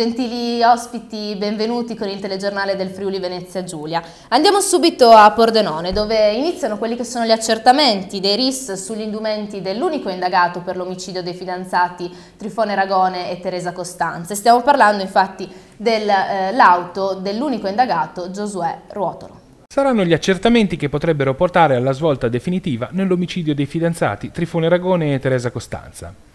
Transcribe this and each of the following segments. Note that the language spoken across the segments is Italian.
Gentili ospiti, benvenuti con il telegiornale del Friuli Venezia Giulia. Andiamo subito a Pordenone dove iniziano quelli che sono gli accertamenti dei RIS sugli indumenti dell'unico indagato per l'omicidio dei fidanzati Trifone Ragone e Teresa Costanze. Stiamo parlando infatti dell'auto eh, dell'unico indagato Giosuè Ruotolo. Saranno gli accertamenti che potrebbero portare alla svolta definitiva nell'omicidio dei fidanzati Trifone Ragone e Teresa Costanza.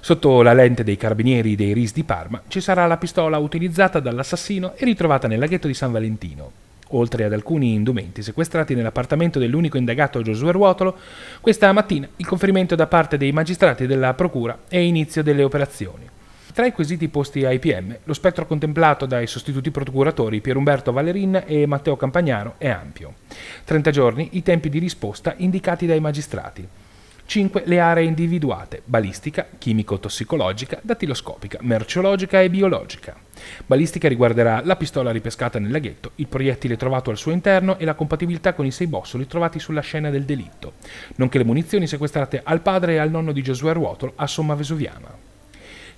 Sotto la lente dei carabinieri dei RIS di Parma ci sarà la pistola utilizzata dall'assassino e ritrovata nel laghetto di San Valentino. Oltre ad alcuni indumenti sequestrati nell'appartamento dell'unico indagato Giosuè Ruotolo, questa mattina il conferimento da parte dei magistrati della Procura e inizio delle operazioni. Tra i quesiti posti ai PM, lo spettro contemplato dai sostituti procuratori Pier Umberto Valerin e Matteo Campagnaro è ampio. 30 giorni i tempi di risposta indicati dai magistrati. 5. Le aree individuate, balistica, chimico-tossicologica, dattiloscopica, merceologica e biologica. Balistica riguarderà la pistola ripescata nel laghetto, il proiettile trovato al suo interno e la compatibilità con i sei bossoli trovati sulla scena del delitto, nonché le munizioni sequestrate al padre e al nonno di Giosuè Ruotolo a Somma Vesuviana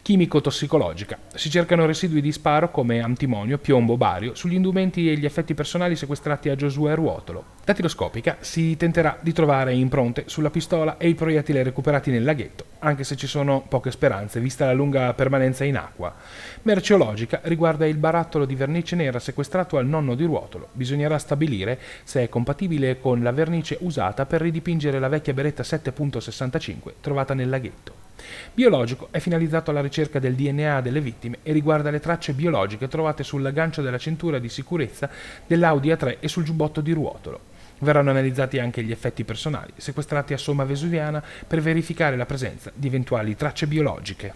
chimico-tossicologica. Si cercano residui di sparo come antimonio, piombo, bario sugli indumenti e gli effetti personali sequestrati a Giosuè Ruotolo. Datiloscopica si tenterà di trovare impronte sulla pistola e i proiettili recuperati nel laghetto, anche se ci sono poche speranze vista la lunga permanenza in acqua. Merceologica riguarda il barattolo di vernice nera sequestrato al nonno di Ruotolo. Bisognerà stabilire se è compatibile con la vernice usata per ridipingere la vecchia beretta 7.65 trovata nel laghetto. Biologico è finalizzato alla ricerca del DNA delle vittime e riguarda le tracce biologiche trovate sul gancio della cintura di sicurezza dell'Audi A3 e sul giubbotto di ruotolo. Verranno analizzati anche gli effetti personali, sequestrati a Somma Vesuviana per verificare la presenza di eventuali tracce biologiche.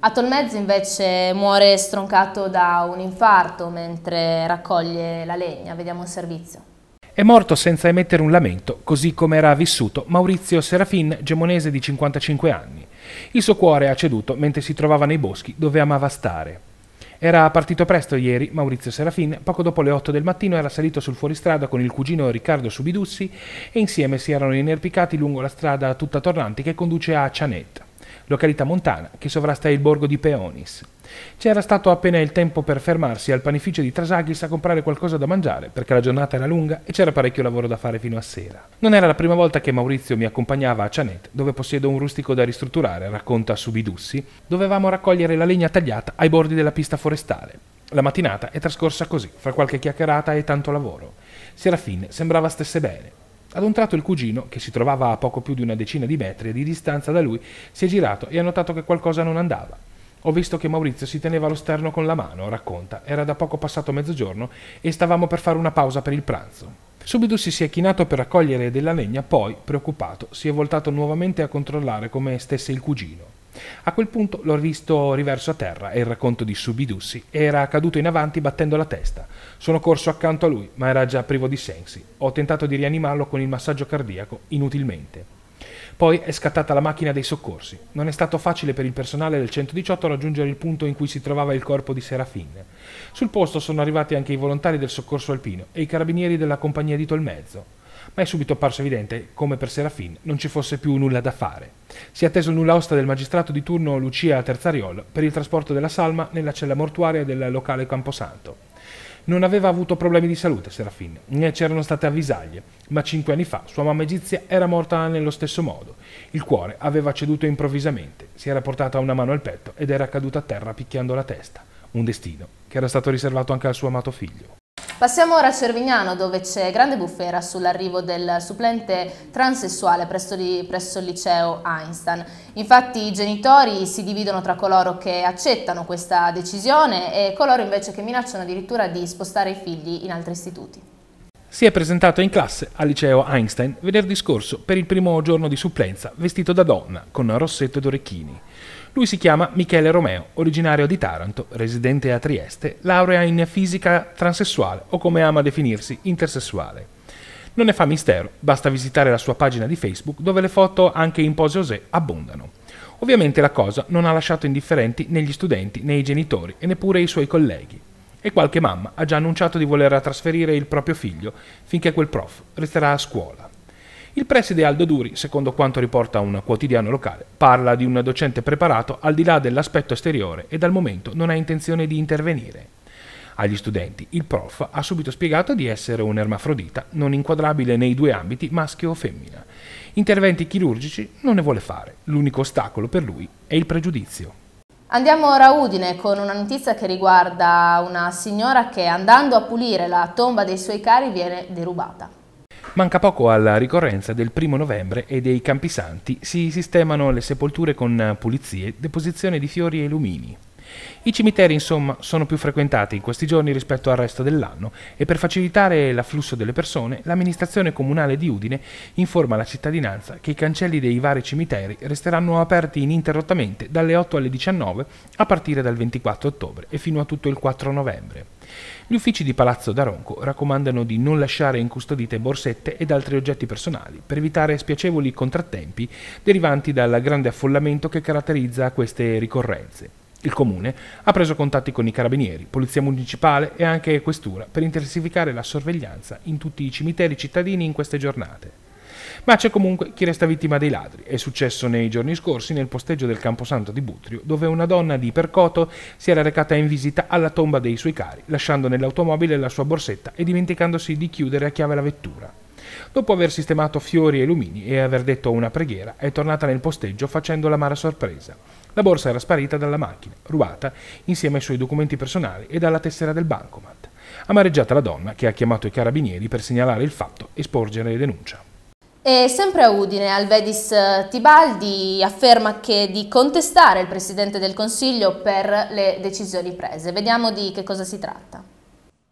A Tolmezzo invece muore stroncato da un infarto mentre raccoglie la legna. Vediamo il servizio. È morto senza emettere un lamento, così come era vissuto Maurizio Serafin, gemonese di 55 anni. Il suo cuore ha ceduto mentre si trovava nei boschi dove amava stare. Era partito presto ieri Maurizio Serafin, poco dopo le 8 del mattino era salito sul fuoristrada con il cugino Riccardo Subidussi e insieme si erano inerpicati lungo la strada tutta tornanti che conduce a Cianet, località montana che sovrasta il borgo di Peonis. C'era stato appena il tempo per fermarsi al panificio di Trasagis a comprare qualcosa da mangiare, perché la giornata era lunga e c'era parecchio lavoro da fare fino a sera. Non era la prima volta che Maurizio mi accompagnava a Chanet, dove possiedo un rustico da ristrutturare, racconta Subidussi. Dovevamo raccogliere la legna tagliata ai bordi della pista forestale. La mattinata è trascorsa così, fra qualche chiacchierata e tanto lavoro. Serafine sembrava stesse bene. Ad un tratto il cugino, che si trovava a poco più di una decina di metri di distanza da lui, si è girato e ha notato che qualcosa non andava. Ho visto che Maurizio si teneva lo sterno con la mano, racconta. Era da poco passato mezzogiorno e stavamo per fare una pausa per il pranzo. Subito si, si è chinato per raccogliere della legna, poi, preoccupato, si è voltato nuovamente a controllare come stesse il cugino. A quel punto l'ho visto riverso a terra e il racconto di Subidussi era caduto in avanti battendo la testa. Sono corso accanto a lui, ma era già privo di sensi. Ho tentato di rianimarlo con il massaggio cardiaco, inutilmente. Poi è scattata la macchina dei soccorsi. Non è stato facile per il personale del 118 raggiungere il punto in cui si trovava il corpo di Serafin. Sul posto sono arrivati anche i volontari del soccorso alpino e i carabinieri della compagnia di Tolmezzo. Ma è subito apparso evidente come per Serafin non ci fosse più nulla da fare. Si è atteso il nulla osta del magistrato di turno Lucia Terzariol per il trasporto della salma nella cella mortuaria del locale Camposanto. Non aveva avuto problemi di salute Serafin, né c'erano state avvisaglie, ma cinque anni fa sua mamma egizia era morta nello stesso modo. Il cuore aveva ceduto improvvisamente, si era portata una mano al petto ed era caduta a terra picchiando la testa. Un destino che era stato riservato anche al suo amato figlio. Passiamo ora a Cervignano dove c'è grande bufera sull'arrivo del supplente transessuale presso, di, presso il liceo Einstein. Infatti i genitori si dividono tra coloro che accettano questa decisione e coloro invece che minacciano addirittura di spostare i figli in altri istituti. Si è presentato in classe al liceo Einstein venerdì scorso per il primo giorno di supplenza vestito da donna con rossetto ed orecchini. Lui si chiama Michele Romeo, originario di Taranto, residente a Trieste, laurea in fisica transessuale o come ama definirsi intersessuale. Non ne fa mistero, basta visitare la sua pagina di Facebook dove le foto anche in pose osè abbondano. Ovviamente la cosa non ha lasciato indifferenti né gli studenti né i genitori e neppure i suoi colleghi. E qualche mamma ha già annunciato di voler trasferire il proprio figlio finché quel prof resterà a scuola. Il preside Aldo Duri, secondo quanto riporta un quotidiano locale, parla di un docente preparato al di là dell'aspetto esteriore e dal momento non ha intenzione di intervenire. Agli studenti il prof ha subito spiegato di essere un ermafrodita non inquadrabile nei due ambiti maschio o femmina. Interventi chirurgici non ne vuole fare, l'unico ostacolo per lui è il pregiudizio. Andiamo ora a Udine con una notizia che riguarda una signora che andando a pulire la tomba dei suoi cari viene derubata. Manca poco alla ricorrenza del primo novembre e dei campi santi si sistemano le sepolture con pulizie, deposizione di fiori e lumini. I cimiteri, insomma, sono più frequentati in questi giorni rispetto al resto dell'anno e per facilitare l'afflusso delle persone, l'amministrazione comunale di Udine informa la cittadinanza che i cancelli dei vari cimiteri resteranno aperti ininterrottamente dalle 8 alle 19 a partire dal 24 ottobre e fino a tutto il 4 novembre. Gli uffici di Palazzo d'Aronco raccomandano di non lasciare incustodite borsette ed altri oggetti personali per evitare spiacevoli contrattempi derivanti dal grande affollamento che caratterizza queste ricorrenze. Il comune ha preso contatti con i carabinieri, polizia municipale e anche questura per intensificare la sorveglianza in tutti i cimiteri cittadini in queste giornate. Ma c'è comunque chi resta vittima dei ladri. È successo nei giorni scorsi nel posteggio del Camposanto di Butrio, dove una donna di Percoto si era recata in visita alla tomba dei suoi cari, lasciando nell'automobile la sua borsetta e dimenticandosi di chiudere a chiave la vettura. Dopo aver sistemato fiori e lumini e aver detto una preghiera, è tornata nel posteggio facendo l'amara sorpresa. La borsa era sparita dalla macchina, rubata, insieme ai suoi documenti personali e dalla tessera del bancomat. Amareggiata la donna, che ha chiamato i carabinieri per segnalare il fatto e sporgere denuncia. E sempre a Udine, Alvedis Tibaldi afferma che di contestare il Presidente del Consiglio per le decisioni prese. Vediamo di che cosa si tratta.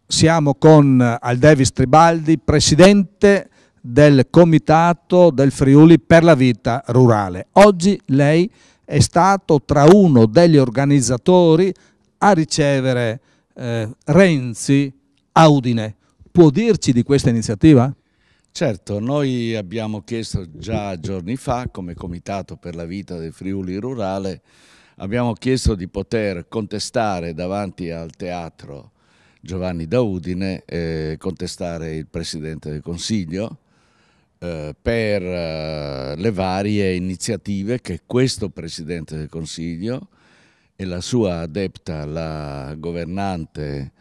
Siamo con Alvedis Tribaldi, Presidente del Comitato del Friuli per la Vita Rurale. Oggi lei è stato tra uno degli organizzatori a ricevere eh, Renzi Audine. Può dirci di questa iniziativa? Certo, noi abbiamo chiesto già giorni fa, come Comitato per la Vita del Friuli Rurale, abbiamo chiesto di poter contestare davanti al teatro Giovanni Daudine, eh, contestare il Presidente del Consiglio, eh, per eh, le varie iniziative che questo Presidente del Consiglio e la sua adepta, la governante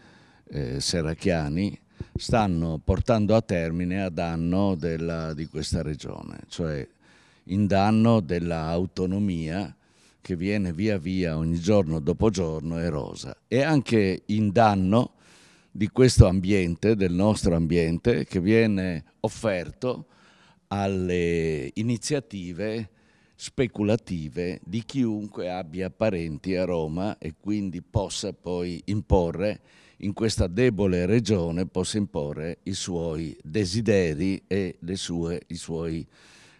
eh, Serracchiani, stanno portando a termine a danno della, di questa regione, cioè in danno dell'autonomia che viene via via ogni giorno dopo giorno erosa e anche in danno di questo ambiente, del nostro ambiente, che viene offerto alle iniziative speculative di chiunque abbia parenti a Roma e quindi possa poi imporre in questa debole regione possa imporre i suoi desideri e sue, i suoi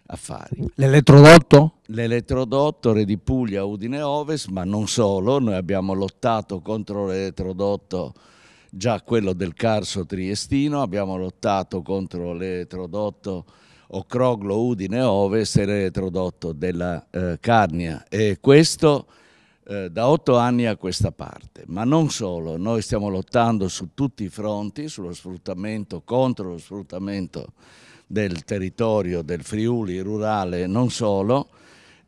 affari. L'elettrodotto? L'elettrodotto Re di Puglia Udine Ovest, ma non solo, noi abbiamo lottato contro l'elettrodotto già quello del Carso Triestino, abbiamo lottato contro l'elettrodotto o Croglo Udine Ovest e retrodotto della eh, Carnia e questo eh, da otto anni a questa parte. Ma non solo, noi stiamo lottando su tutti i fronti, sullo sfruttamento, contro lo sfruttamento del territorio del Friuli rurale, non solo,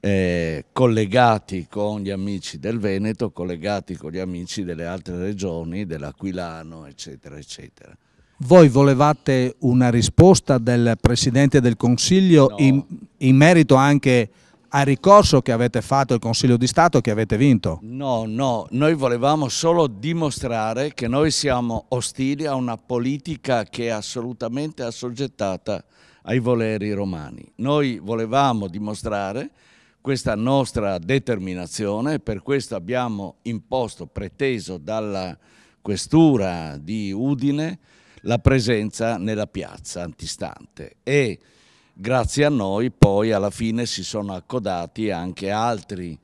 eh, collegati con gli amici del Veneto, collegati con gli amici delle altre regioni, dell'Aquilano, eccetera, eccetera. Voi volevate una risposta del Presidente del Consiglio no. in, in, merito anche al ricorso che avete fatto al Consiglio di Stato che avete vinto? No, no, noi volevamo solo dimostrare che noi siamo ostili a una politica che è assolutamente assoggettata ai voleri romani. Noi volevamo dimostrare questa nostra determinazione, per questo abbiamo imposto, preteso dalla questura di Udine, la presenza nella piazza antistante e grazie a noi poi alla fine si sono accodati anche altri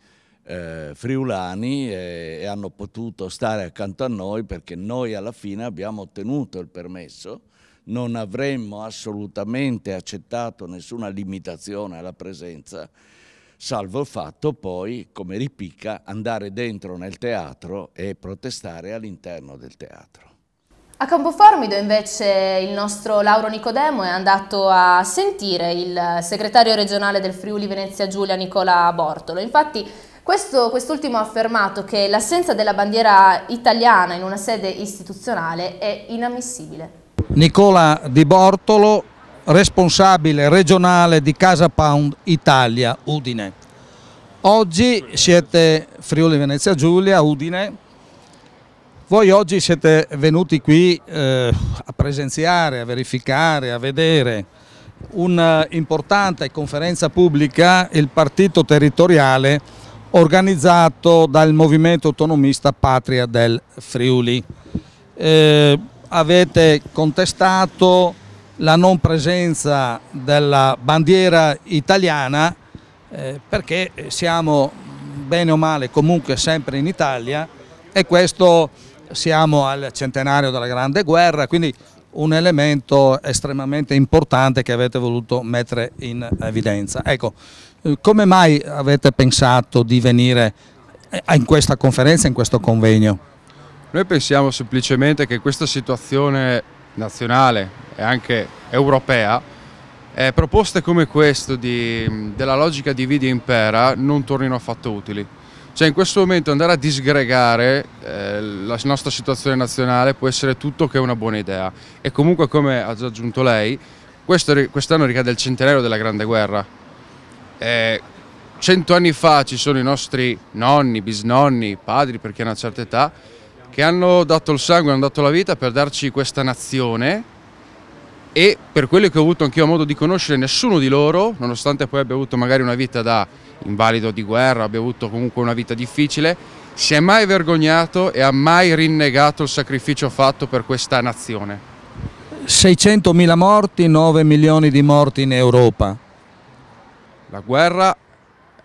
eh, friulani e, e, hanno potuto stare accanto a noi perché noi alla fine abbiamo ottenuto il permesso, non avremmo assolutamente accettato nessuna limitazione alla presenza, salvo il fatto poi, come ripicca, andare dentro nel teatro e protestare all'interno del teatro. A Campoformido invece il nostro Lauro Nicodemo è andato a sentire il segretario regionale del Friuli Venezia Giulia Nicola Bortolo. Infatti quest'ultimo quest ha affermato che l'assenza della bandiera italiana in una sede istituzionale è inammissibile. Nicola Di Bortolo, responsabile regionale di Casa Pound Italia, Udine. Oggi siete Friuli Venezia Giulia, Udine, voi oggi siete venuti qui eh, a presenziare, a verificare, a vedere un'importante conferenza pubblica, il partito territoriale organizzato dal movimento autonomista Patria del Friuli. Eh, avete contestato la non presenza della bandiera italiana eh, perché siamo bene o male comunque sempre in Italia e questo siamo al centenario della Grande Guerra, quindi un elemento estremamente importante che avete voluto mettere in evidenza. Ecco, eh, come mai avete pensato di venire eh, in questa conferenza, in questo convegno? Noi pensiamo semplicemente che questa situazione nazionale e anche europea, eh, proposte come questa della logica di e impera non tornino affatto utili. Cioè in questo momento andare a disgregare eh, la nostra situazione nazionale può essere tutto che una buona idea e comunque come ha già aggiunto lei, quest'anno ricade il centenario della Grande Guerra. Eh, cento anni fa ci sono i nostri nonni, bisnonni, padri perché hanno una certa età, che hanno dato il sangue, hanno dato la vita per darci questa nazione e per quello che ho avuto anch'io modo di conoscere nessuno di loro, nonostante poi abbia avuto magari una vita da invalido di guerra, abbia avuto comunque una vita difficile, si è mai vergognato e ha mai rinnegato il sacrificio fatto per questa nazione. 600.000 morti, 9 milioni di morti in Europa. La guerra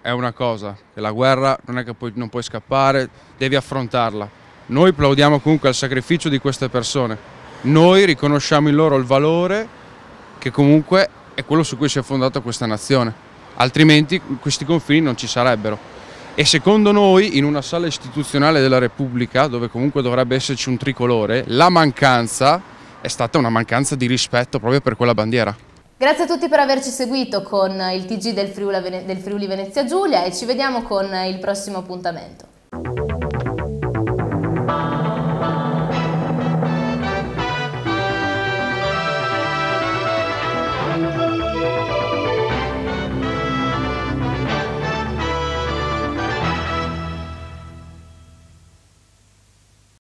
è una cosa, la guerra non è che puoi, non puoi scappare, devi affrontarla. Noi plaudiamo comunque al sacrificio di queste persone, noi riconosciamo in loro il valore che comunque è quello su cui si è fondata questa nazione altrimenti questi confini non ci sarebbero. E secondo noi in una sala istituzionale della Repubblica, dove comunque dovrebbe esserci un tricolore, la mancanza è stata una mancanza di rispetto proprio per quella bandiera. Grazie a tutti per averci seguito con il TG del Friuli Venezia Giulia e ci vediamo con il prossimo appuntamento.